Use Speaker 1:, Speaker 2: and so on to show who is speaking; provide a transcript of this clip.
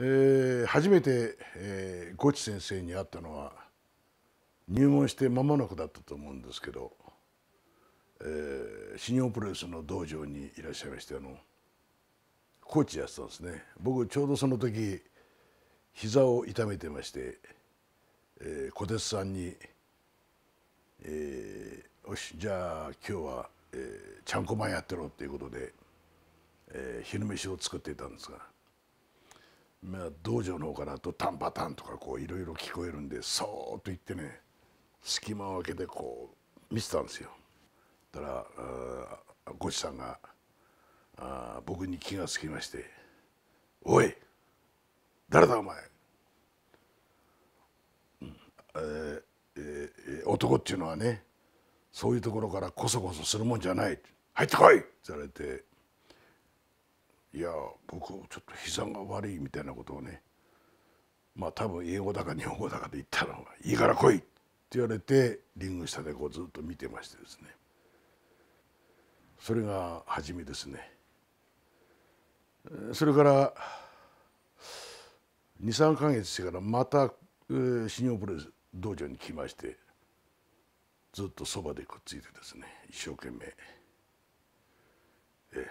Speaker 1: えー、初めて、えー、ゴチ先生に会ったのは入門して間もなくだったと思うんですけど、えー、新日本プロレスの道場にいらっしゃいましてあのコーチやってたんですね僕ちょうどその時膝を痛めてまして、えー、小鉄さんに、えー「よしじゃあ今日は、えー、ちゃんこまんやってろ」っていうことで、えー、昼飯を作っていたんですが。まあ、道場の方からとタンパタンとかこういろいろ聞こえるんでそーっと行ってね隙間を開けてこう見てたんですよ。たらごちさんがあ僕に気がつきまして「おい誰だお前、うんえーえー、男っていうのはねそういうところからこそこそするもんじゃない入ってこい!」って言われて。いや僕ちょっと膝が悪いみたいなことをねまあ多分英語だか日本語だかで言ったら「いいから来い!」って言われてリング下でこうずっと見てましてですねそれが初めですねそれから23か月してからまた、えー、新日本プロレス道場に来ましてずっとそばでくっついてですね一生懸命、え